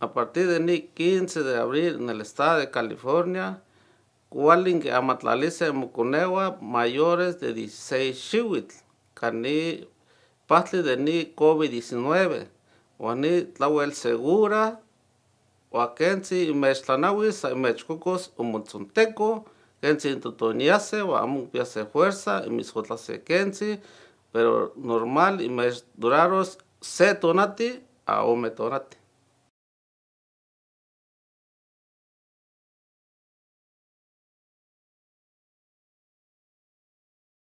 a partir del 15 de abril en el estado de California, cualin amatlalise de mucunewa mayores de 16 shiwit, cani Patli de ni COVID-19, o ni tlawel segura, o akensi y mechlanawis, y mechcucos, o muntzunteco, kensi intutoniase, o piase fuerza, y mis kensi, pero normal y mech duraros se tonati a ome tonati.